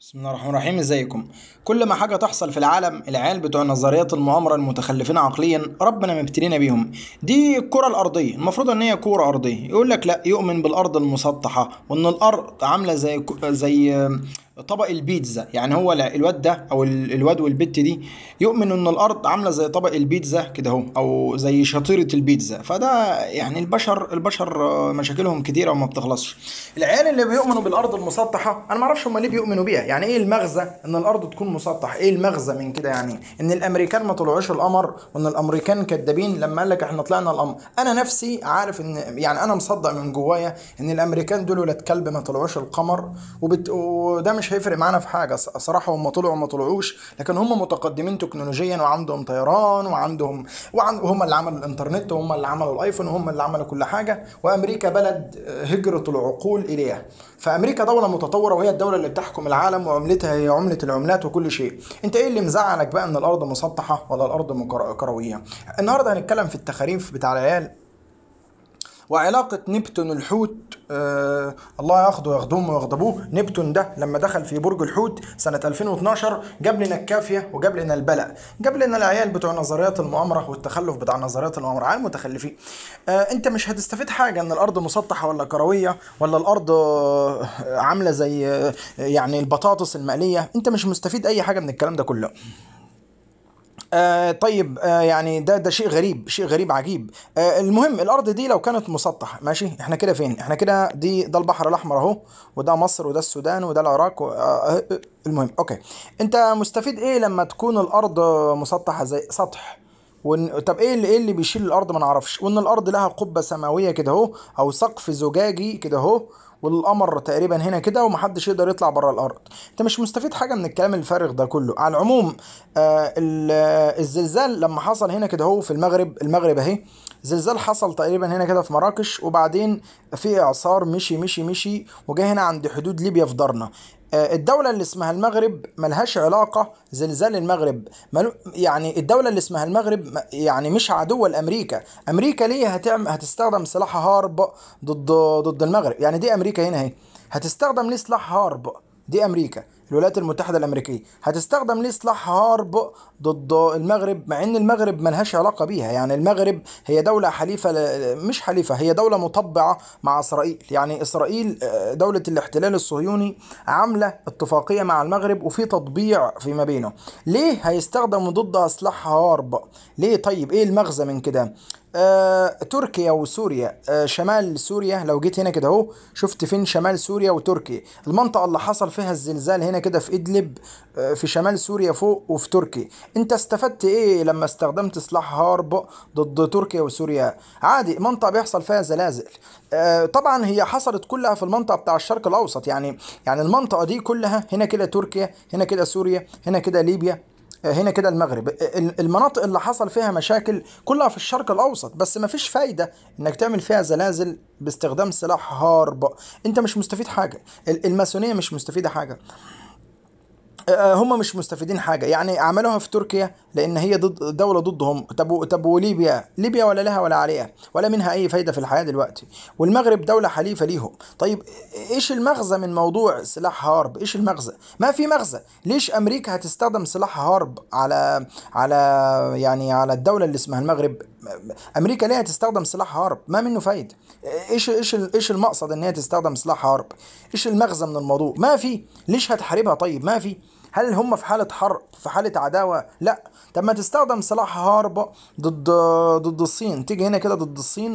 بسم الله الرحمن الرحيم ازيكم كل ما حاجه تحصل في العالم العيال بتوع نظريات المؤامره المتخلفين عقليا ربنا مبتلينا بيهم دي الكره الارضيه المفروض ان هي كره ارضيه يقول لك لا يؤمن بالارض المسطحه وان الارض عامله زي زي طبق البيتزا يعني هو الواد ده او الواد والبت دي يؤمن ان الارض عامله زي طبق البيتزا كده اهو او زي شطيره البيتزا فده يعني البشر البشر مشاكلهم كتيره وما بتخلصش العيال اللي بيؤمنوا بالارض المسطحه انا ما اعرفش هم ليه بيؤمنوا بيها يعني ايه المغزى ان الارض تكون مسطحه ايه المغزى من كده يعني ان الامريكان ما طلعوش القمر وان الامريكان كدابين لما قال لك احنا طلعنا القمر انا نفسي عارف ان يعني انا مصدق من جوايا ان الامريكان دول ولاد كلب ما طلعوش القمر وبت... وده مش مش هيفرق معانا في حاجه صراحه هم طلعوا ما طلعوش لكن هم متقدمين تكنولوجيا وعندهم طيران وعندهم وهم اللي عملوا الانترنت وهم اللي عملوا الايفون وهم اللي عملوا كل حاجه وامريكا بلد هجره العقول اليها فامريكا دوله متطوره وهي الدوله اللي بتحكم العالم وعملتها هي عمله العملات وكل شيء انت ايه اللي مزعلك بقى ان الارض مسطحه ولا الارض كرويه النهارده هنتكلم في التخاريف بتاع العيال وعلاقة نبتون الحوت آه الله ياخده ويخدمه ويغضبوه نبتون ده لما دخل في برج الحوت سنة 2012 جاب لنا الكافية وجاب لنا البلاء جاب لنا العيال بتوع نظريات المؤامرة والتخلف بتاع نظريات المؤامرة عيال متخلفين آه انت مش هتستفيد حاجة ان الارض مسطحة ولا كروية ولا الارض آه، عاملة زي آه، يعني البطاطس المقلية انت مش مستفيد اي حاجة من الكلام ده كله آه طيب آه يعني ده ده شيء غريب شيء غريب عجيب آه المهم الارض دي لو كانت مسطحه ماشي احنا كده فين احنا كده دي ده البحر الاحمر اهو وده مصر وده السودان وده العراق و... آه, آه،, آه، المهم اوكي انت مستفيد ايه لما تكون الارض مسطحه زي سطح وإن طب ايه اللي ايه اللي بيشيل الارض ما نعرفش وان الارض لها قبه سماويه كده اهو او سقف زجاجي كده اهو والقمر تقريبا هنا كده ومحدش يقدر يطلع بره الارض انت مش مستفيد حاجه من الكلام الفارغ ده كله على العموم آه الزلزال لما حصل هنا كده هو في المغرب المغرب اهي زلزال حصل تقريبا هنا كده في مراكش وبعدين في اعصار مشي مشي مشي وجه هنا عند حدود ليبيا في دارنا آه، الدولة اللي اسمها المغرب ملهاش علاقة زلزال المغرب يعني الدولة اللي اسمها المغرب يعني مش عدوة لأمريكا أمريكا ليه هتعم هتستخدم سلاح هارب ضد ضد المغرب يعني دي أمريكا هنا هي هتستخدم ليه سلاح هارب دي امريكا الولايات المتحده الامريكيه هتستخدم ليه سلاح هارب ضد المغرب مع ان المغرب ملهاش علاقه بيها يعني المغرب هي دوله حليفه مش حليفه هي دوله مطبعه مع اسرائيل يعني اسرائيل آه، دوله الاحتلال الصهيوني عامله اتفاقيه مع المغرب وفي تطبيع فيما بينه ليه هيستخدم ضدها سلاح هارب ليه طيب ايه المغزى من كده آه، تركيا وسوريا آه، شمال سوريا لو جيت هنا كده اهو شفت فين شمال سوريا وتركيا المنطقه اللي حصل فيها الزلزال هنا كده في ادلب آه، في شمال سوريا فوق وفي تركيا انت استفدت ايه لما استخدمت سلاح هارب ضد تركيا وسوريا عادي منطقه بيحصل فيها زلازل آه، طبعا هي حصلت كلها في المنطقه بتاع الشرق الاوسط يعني يعني المنطقه دي كلها هنا كده تركيا هنا كده سوريا هنا كده ليبيا هنا كده المغرب المناطق اللي حصل فيها مشاكل كلها في الشرق الاوسط بس ما فيش فايده انك تعمل فيها زلازل باستخدام سلاح هارب انت مش مستفيد حاجه الماسونيه مش مستفيده حاجه آه، هم مش مستفيدين حاجه يعني عملوها في تركيا لان هي ضد دوله ضدهم طب طب وليبيا ليبيا ولا لها ولا عليها ولا منها اي فايده في الحياه دلوقتي والمغرب دوله حليفه ليهم طيب ايش المغزى من موضوع سلاح هارب ايش المغزى ما في مغزى ليش امريكا هتستخدم سلاح هارب على على يعني على الدوله اللي اسمها المغرب امريكا ليه هتستخدم سلاح هارب ما منه فايده ايش ايش ايش المقصد ان هي تستخدم سلاح هارب ايش المغزى من الموضوع ما في ليش هتحاربها طيب ما في هل هم في حاله حرب في حاله عداوه لا طب ما تستخدم سلاح هارب ضد ضد الصين تيجي هنا كده ضد الصين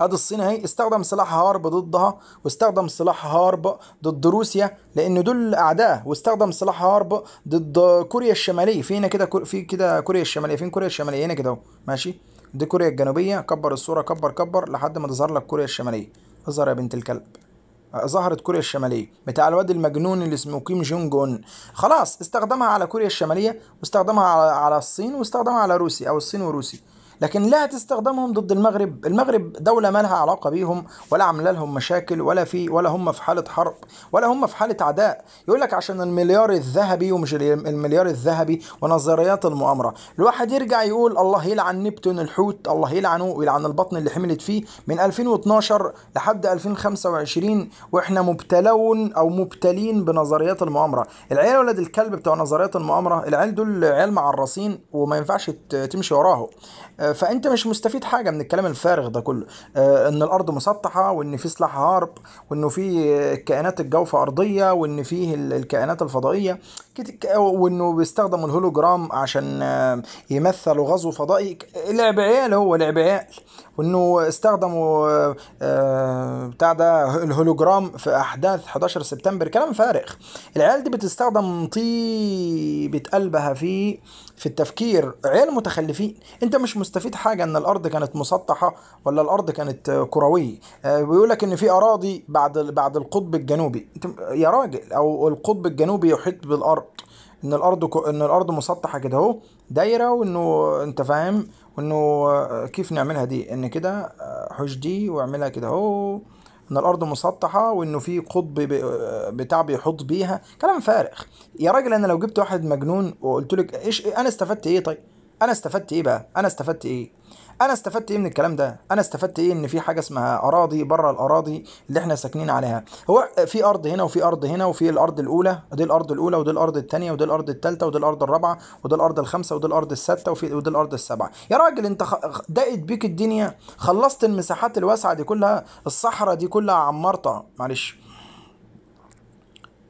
ادي اه، الصين اهي استخدم سلاح هارب ضدها واستخدم سلاح هارب ضد روسيا لان دول اعداء واستخدم سلاح هارب ضد كوريا الشماليه في هنا كده في كده كوريا الشماليه فين كوريا الشماليه هنا كده اهو ماشي دي كوريا الجنوبيه كبر الصوره كبر كبر لحد ما تظهر لك كوريا الشماليه اظهر يا بنت الكلب ظهرت كوريا الشماليه بتاع الواد المجنون اللي اسمه كيم جونج اون خلاص استخدمها على كوريا الشماليه واستخدمها على على الصين واستخدمها على روسيا او الصين وروسيا لكن لا تستخدمهم ضد المغرب المغرب دولة ما لها علاقة بيهم ولا عاملة لهم مشاكل ولا في ولا هم في حالة حرب ولا هم في حالة عداء يقول لك عشان المليار الذهبي ومش المليار الذهبي ونظريات المؤامرة الواحد يرجع يقول الله يلعن نبتون الحوت الله يلعنه ويلعن البطن اللي حملت فيه من 2012 لحد 2025 واحنا مبتلون او مبتلين بنظريات المؤامرة العيال ولد الكلب بتوع نظريات المؤامرة العيال دول عيال معرصين وما ينفعش تمشي وراهم آه، فانت مش مستفيد حاجه من الكلام الفارغ ده كله آه، ان الارض مسطحه وان في سلاح هارب وانه في كائنات الجوفه ارضيه وان فيه الكائنات الفضائيه وانه بيستخدم الهولوجرام عشان آه، يمثلوا غزو فضائي لعب عيال هو لعب عيال وانه استخدموا بتاع ده الهولوجرام في احداث 11 سبتمبر كلام فارغ العيال دي بتستخدم طيبه قلبها في في التفكير عيال متخلفين انت مش مستفيد حاجه ان الارض كانت مسطحه ولا الارض كانت كرويه آه، بيقول لك ان في اراضي بعد بعد القطب الجنوبي يا راجل او القطب الجنوبي يحيط بالارض ان الارض ان الارض مسطحه كده اهو دايره وانه انت فاهم وانه آه، كيف نعملها دي ان كده آه، حوش دي واعملها كده اهو ان الارض مسطحه وانه في قطب بتاع بيحط بيها كلام فارغ يا راجل انا لو جبت واحد مجنون وقلت لك ايش انا استفدت ايه طيب انا استفدت ايه بقى انا استفدت ايه انا استفدت ايه من الكلام ده انا استفدت ايه ان في حاجه اسمها اراضي بره الاراضي اللي احنا ساكنين عليها هو في ارض هنا وفي ارض هنا وفي الارض الاولى دي الارض الاولى ودي الارض الثانيه ودي الارض الثالثه ودي الارض الرابعه ودي الارض الخامسه ودي الارض السادسه وفي ودي الارض السابعه يا راجل انت دقت بيك الدنيا خلصت المساحات الواسعه دي كلها الصحراء دي كلها عمرتها معلش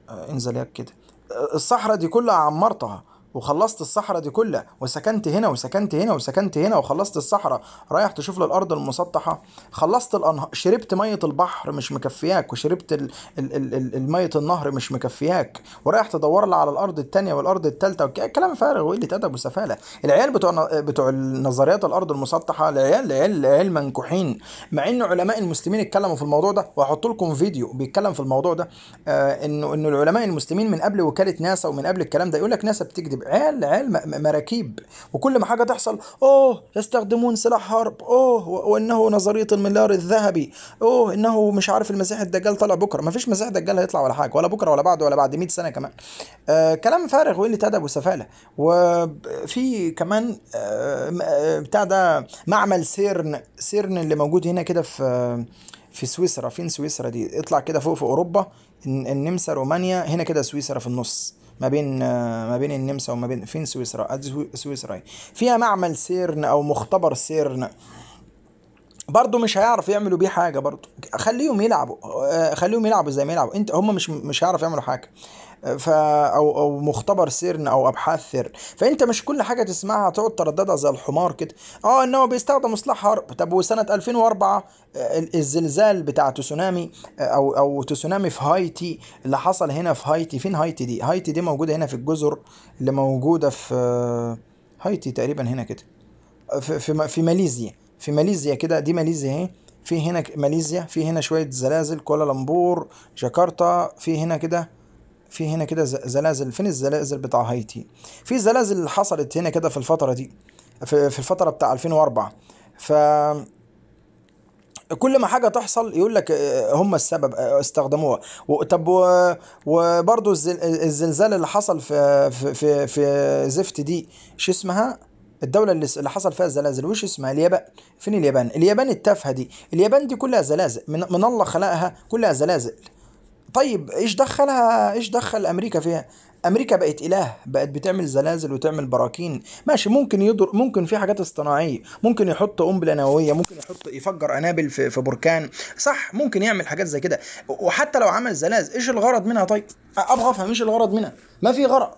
آه، انزل ياك كده آه، الصحراء دي كلها عمرتها وخلصت الصحراء دي كلها وسكنت هنا وسكنت هنا وسكنت هنا وخلصت الصحراء رايح تشوف للارض المسطحه خلصت الانهار شربت ميه البحر مش مكفياك وشربت ال... ال... ال... ال... الميه النهر مش مكفياك ورايح تدور لي على الارض الثانيه والارض الثالثه كلام فارغ وقله ادب وسفاله العيال بتوع بتوع نظريات الارض المسطحه العيال العيال العيال منكوحين مع ان علماء المسلمين اتكلموا في الموضوع ده وهحط لكم فيديو بيتكلم في الموضوع ده آه انه انه العلماء المسلمين من قبل وكاله ناسا ومن قبل الكلام ده يقول لك ناسا بتكذب عيال عيال مراكيب وكل ما حاجه تحصل اوه يستخدمون سلاح حرب اوه وانه نظريه المليار الذهبي اوه انه مش عارف المسيح الدجال طلع بكره ما فيش مسيح دجال هيطلع ولا حاجه ولا بكره ولا بعده ولا بعد 100 سنه كمان آه كلام فارغ وقله ادب وسفاله وفي كمان آه،, آه بتاع ده معمل سيرن سيرن اللي موجود هنا كده في آه في سويسرا فين سويسرا دي اطلع كده فوق في اوروبا النمسا رومانيا هنا كده سويسرا في النص ما بين آه، ما بين النمسا وما بين فين سويسرا سويسرا فيها معمل سيرن او مختبر سيرن برضه مش هيعرف يعملوا بيه حاجه برضه خليهم يلعبوا آه، خليهم يلعبوا زي ما يلعبوا انت هم مش مش هيعرف يعملوا حاجه ف او او مختبر سيرن او ابحاث سيرن فانت مش كل حاجه تسمعها تقعد ترددها زي الحمار كده اه انه بيستخدم سلاح حرب طب وسنه 2004 آه، الزلزال بتاع تسونامي آه، او او تسونامي في هايتي اللي حصل هنا في هايتي فين هايتي دي هايتي دي موجوده هنا في الجزر اللي موجوده في آه، هايتي تقريبا هنا كده في في, في ماليزيا في ماليزيا كده دي ماليزيا اهي في هنا ماليزيا في هنا شويه زلازل كوالالمبور جاكرتا في هنا كده في هنا كده زلازل فين الزلازل بتاع هايتي في زلازل اللي حصلت هنا كده في الفتره دي في الفتره بتاع 2004 ف كل ما حاجه تحصل يقول لك آه، هم السبب آه، استخدموها طب وبرده الزلزال اللي حصل في في في زفت دي شو اسمها الدولة اللي حصل فيها الزلازل وش اسمها اليابان فين اليابان اليابان التافهة دي اليابان دي كلها زلازل من, من الله خلقها كلها زلازل طيب ايش دخلها ايش دخل امريكا فيها امريكا بقت اله بقت بتعمل زلازل وتعمل براكين ماشي ممكن يضر ممكن في حاجات اصطناعيه ممكن يحط قنبله نوويه ممكن يحط يفجر انابل في, في بركان صح ممكن يعمل حاجات زي كده وحتى لو عمل زلازل ايش الغرض منها طيب ابغى افهم ايش الغرض منها ما في غرض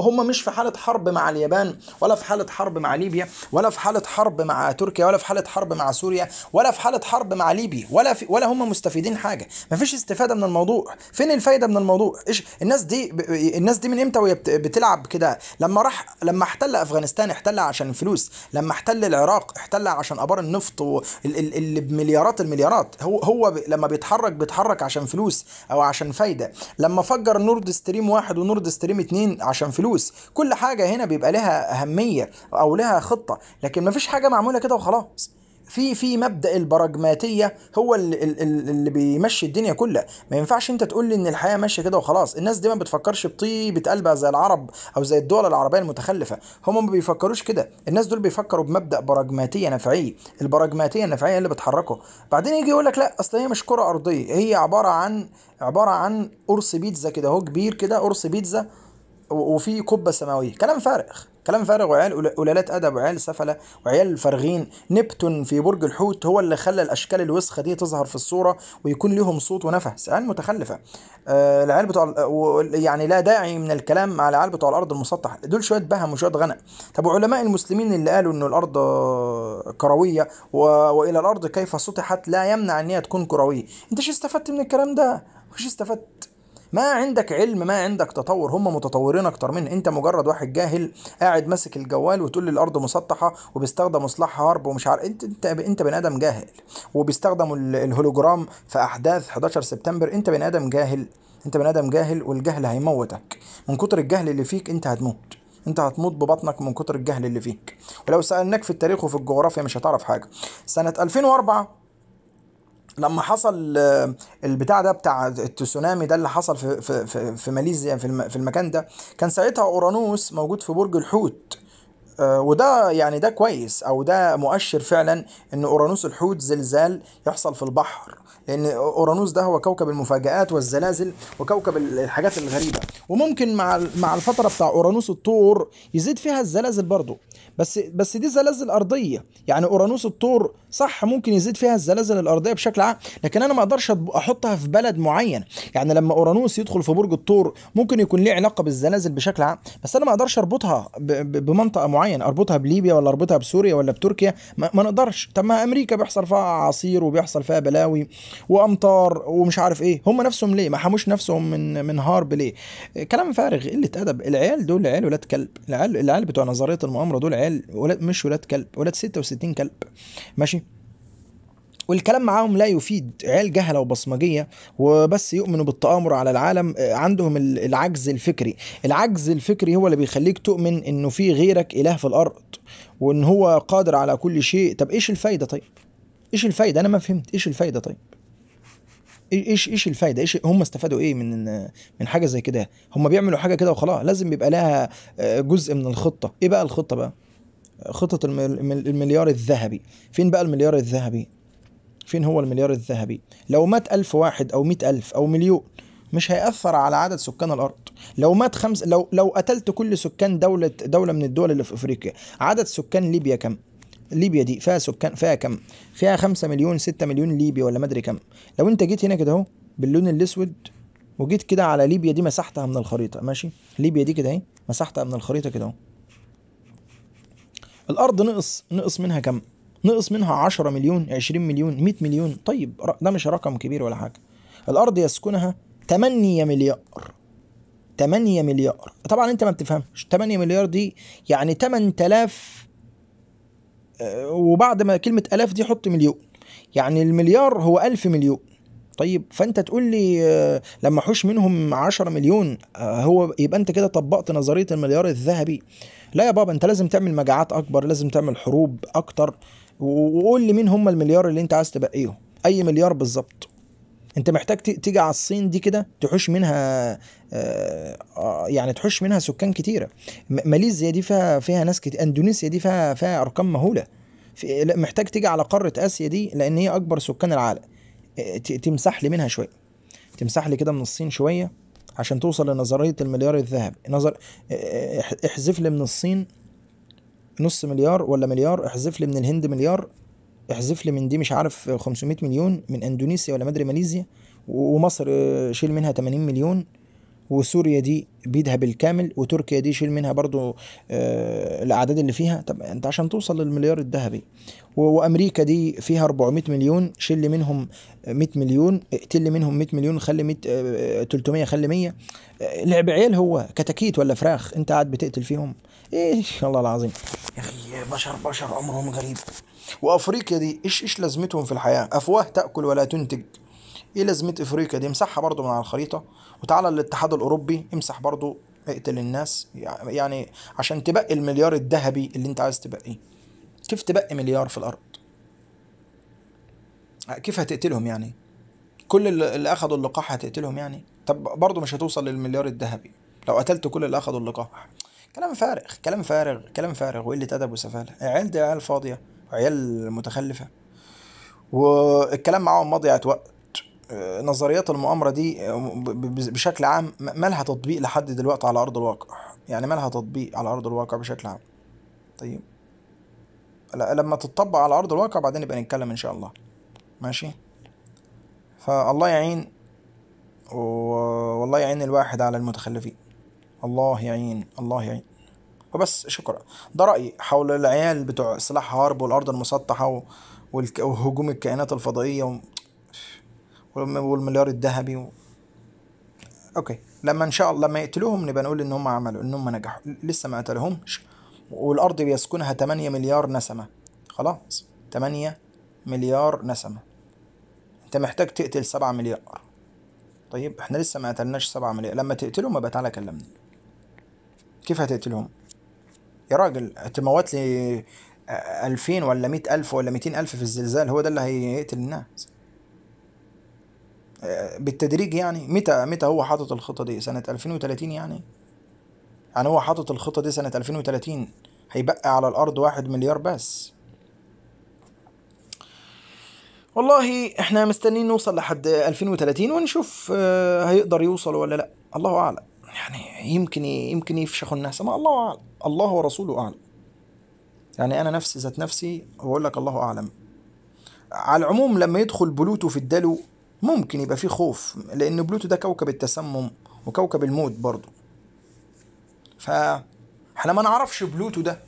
هم مش في حاله حرب مع اليابان ولا في حاله حرب مع ليبيا ولا في حاله حرب مع تركيا ولا في حاله حرب مع سوريا ولا في حاله حرب مع ليبيا ولا في ولا هم مستفيدين حاجه مفيش استفاده من الموضوع فين الفايده من الموضوع ايش الناس دي الناس دي من امتى وهي بتلعب كده لما راح لما احتل افغانستان احتل عشان الفلوس لما احتل العراق احتل عشان ابار النفط اللي بمليارات المليارات هو هو لما بيتحرك بيتحرك عشان فلوس او عشان فايده لما فجر نورد ستريم واحد ونورد ستريم اتنين مين عشان فلوس كل حاجه هنا بيبقى لها اهميه او لها خطه لكن مفيش حاجه معموله كده وخلاص في في مبدا البراجماتيه هو اللي, اللي بيمشي الدنيا كلها ما ينفعش انت تقول لي ان الحياه ماشيه كده وخلاص الناس دي ما بتفكرش بطيبه قلبها زي العرب او زي الدول العربيه المتخلفه هم ما بيفكروش كده الناس دول بيفكروا بمبدا براجماتيه نفعيه البراجماتيه النفعيه اللي بتحركه بعدين يجي يقول لك لا اصل هي مش كره ارضيه هي عباره عن عباره عن قرص بيتزا كده اهو كبير كده قرص بيتزا وفي قبه سماويه كلام فارغ كلام فارغ وعيال قلالات ادب وعيال سفله وعيال فارغين نبتون في برج الحوت هو اللي خلى الاشكال الوسخه دي تظهر في الصوره ويكون لهم صوت ونفس عيال متخلفه آه، العيال بتوع يعني لا داعي من الكلام مع العيال بتوع الارض المسطحه دول شويه بهم وشويه غنم طب وعلماء المسلمين اللي قالوا انه الارض كرويه و... والى الارض كيف سطحت لا يمنع ان هي تكون كرويه انت ايش استفدت من الكلام ده وش استفدت ما عندك علم ما عندك تطور هم متطورين اكتر من انت مجرد واحد جاهل قاعد ماسك الجوال وتقول لي الارض مسطحه وبيستخدم سلاح حرب ومش عارف انت انت, انت بني ادم جاهل وبيستخدموا الهولوجرام في احداث 11 سبتمبر انت بني ادم جاهل انت بني ادم جاهل والجهل هيموتك من كتر الجهل اللي فيك انت هتموت انت هتموت ببطنك من كتر الجهل اللي فيك ولو سالناك في التاريخ وفي الجغرافيا مش هتعرف حاجه سنه 2004 لما حصل آه، البتاع ده بتاع التسونامي ده اللي حصل في في في, في ماليزيا يعني في, في المكان ده كان ساعتها اورانوس موجود في برج الحوت آه، وده يعني ده كويس او ده مؤشر فعلا ان اورانوس الحوت زلزال يحصل في البحر لان اورانوس ده هو كوكب المفاجات والزلازل وكوكب الحاجات الغريبه وممكن مع مع الفتره بتاع اورانوس الطور يزيد فيها الزلازل برضه بس بس دي زلازل ارضيه يعني اورانوس الطور صح ممكن يزيد فيها الزلازل الارضيه بشكل عام لكن انا ما اقدرش احطها في بلد معين يعني لما اورانوس يدخل في برج الطور ممكن يكون ليه علاقه بالزلازل بشكل عام بس انا ما اقدرش اربطها بمنطقه معينه اربطها بليبيا ولا اربطها بسوريا ولا بتركيا ما, ما نقدرش طب ما امريكا بيحصل فيها اعاصير وبيحصل فيها بلاوي وامطار ومش عارف ايه هم نفسهم ليه ما حموش نفسهم من من هارب ليه كلام فارغ قله ادب العيال دول عيال ولاد كلب العيال العيال بتوع نظريه المؤامره دول عيال ولاد مش ولاد كلب ولاد 66 كلب ماشي والكلام معاهم لا يفيد عيال جهله وبصمجيه وبس يؤمنوا بالتامر على العالم آه، عندهم العجز الفكري العجز الفكري هو اللي بيخليك تؤمن انه في غيرك اله في الارض وان هو قادر على كل شيء طب ايش الفايده طيب ايش الفايده انا ما فهمت ايش الفايده طيب ايش ايش الفايده ايش هم استفادوا ايه من من حاجه زي كده هم بيعملوا حاجه كده وخلاص لازم يبقى لها آه، جزء من الخطه ايه بقى الخطه بقى خطط المليار الذهبي فين بقى المليار الذهبي فين هو المليار الذهبي لو مات ألف واحد أو مئة ألف أو مليون مش هيأثر على عدد سكان الأرض لو مات خمس لو لو قتلت كل سكان دولة دولة من الدول اللي في أفريقيا عدد سكان ليبيا كم؟ ليبيا دي فيها سكان فيها كم؟ فيها 5 مليون 6 مليون ليبي ولا مدري كم لو أنت جيت هنا كده أهو باللون الأسود وجيت كده على ليبيا دي مساحتها من الخريطة ماشي؟ ليبيا دي كده أهي مساحتها من الخريطة كده أهو الارض نقص نقص منها كم نقص منها 10 مليون 20 مليون 100 مليون طيب ده مش رقم كبير ولا حاجه الارض يسكنها 8 مليار 8 مليار طبعا انت ما بتفهمش 8 مليار دي يعني 8000 آه، وبعد ما كلمه الاف دي حط مليون يعني المليار هو 1000 مليون طيب فانت تقول لي آه، لما حوش منهم 10 مليون آه، هو يبقى انت كده طبقت نظريه المليار الذهبي لا يا بابا انت لازم تعمل مجاعات اكبر لازم تعمل حروب اكتر وقول لي مين هم المليار اللي انت عايز تبقيهم اي مليار بالظبط انت محتاج تيجي على الصين دي كده تحوش منها آه، يعني تحوش منها سكان كتيره ماليزيا دي فيها فيها ناس كتير اندونيسيا دي فيها فيها ارقام مهوله محتاج تيجي على قاره اسيا دي لان هي اكبر سكان العالم تمسح لي منها شويه تمسح لي كده من الصين شويه عشان توصل لنظريه المليار الذهب نظر احذف لي من الصين نص مليار ولا مليار احذف لي من الهند مليار احذف لي من دي مش عارف 500 مليون من اندونيسيا ولا مدري ماليزيا ومصر آه، شيل منها 80 مليون وسوريا دي بيدها بالكامل وتركيا دي شيل منها برضو آه، الاعداد اللي فيها طب انت عشان توصل للمليار الذهبي وامريكا دي فيها 400 مليون شيل منهم 100 مليون اقتل منهم 100 مليون خلي 100 300 آه، آه، خلي 100 لعب عيال هو كتاكيت ولا فراخ انت قاعد بتقتل فيهم ايه الله العظيم يا اخي بشر بشر عمرهم غريب وافريقيا دي ايش ايش لازمتهم في الحياه افواه تاكل ولا تنتج ايه لازمه افريقيا دي امسحها برضو من على الخريطه وتعالى الاتحاد الاوروبي امسح برضو اقتل الناس يعني عشان تبقي المليار الذهبي اللي انت عايز تبقيه كيف تبقي مليار في الارض كيف هتقتلهم يعني كل اللي اخدوا اللقاح هتقتلهم يعني طب برضه مش هتوصل للمليار الذهبي لو قتلت كل اللي اخدوا اللقاح كلام فارغ كلام فارغ كلام فارغ وقله ادب وسفاله عيال دي عيال فاضيه عيال متخلفه والكلام معاهم مضيعه وقت نظريات المؤامرة دي آه، بشكل عام مالها تطبيق لحد دلوقتي على أرض الواقع يعني مالها تطبيق على أرض الواقع بشكل عام طيب لما تتطبق على أرض الواقع بعدين نبقى نتكلم إن شاء الله ماشي فالله يعين و... والله يعين الواحد على المتخلفين الله يعين الله يعين وبس شكرا ده رأيي حول العيال بتوع سلاح هارب والأرض المسطحة و... والهجوم الكائنات الفضائية و... والمليار الذهبي و... اوكي لما ان شاء الله لما يقتلوهم نبقى نقول ان هم عملوا ان هم نجحوا لسه ما قتلهمش والارض بيسكنها 8 مليار نسمه خلاص 8 مليار نسمه انت محتاج تقتل 7 مليار طيب احنا لسه ما قتلناش 7 مليار لما تقتلهم ابقى تعالى كلمني كيف هتقتلهم يا راجل انت موت لي 2000 ولا 100000 ولا 200000 في الزلزال هو ده اللي هيقتل الناس بالتدريج يعني متى متى هو حاطط الخطه دي سنه 2030 يعني يعني هو حاطط الخطه دي سنه 2030 هيبقى على الارض واحد مليار بس والله احنا مستنيين نوصل لحد 2030 ونشوف آه، هيقدر يوصل ولا لا الله اعلم يعني يمكن يمكن يفشخوا الناس ما الله اعلم الله ورسوله اعلم يعني انا نفسي ذات نفسي بقول لك الله اعلم على العموم لما يدخل بلوتو في الدلو ممكن يبقى فيه خوف لأن بلوتو ده كوكب التسمم وكوكب الموت برضه ف احنا ما نعرفش بلوتو ده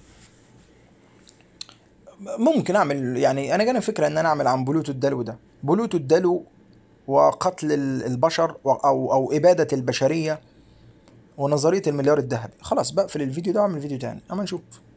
ممكن اعمل يعني انا جاني فكره ان انا اعمل عن بلوتو الدلو ده بلوتو الدلو وقتل البشر او او اباده البشريه ونظريه المليار الذهبي خلاص بقفل الفيديو ده واعمل فيديو تاني اما نشوف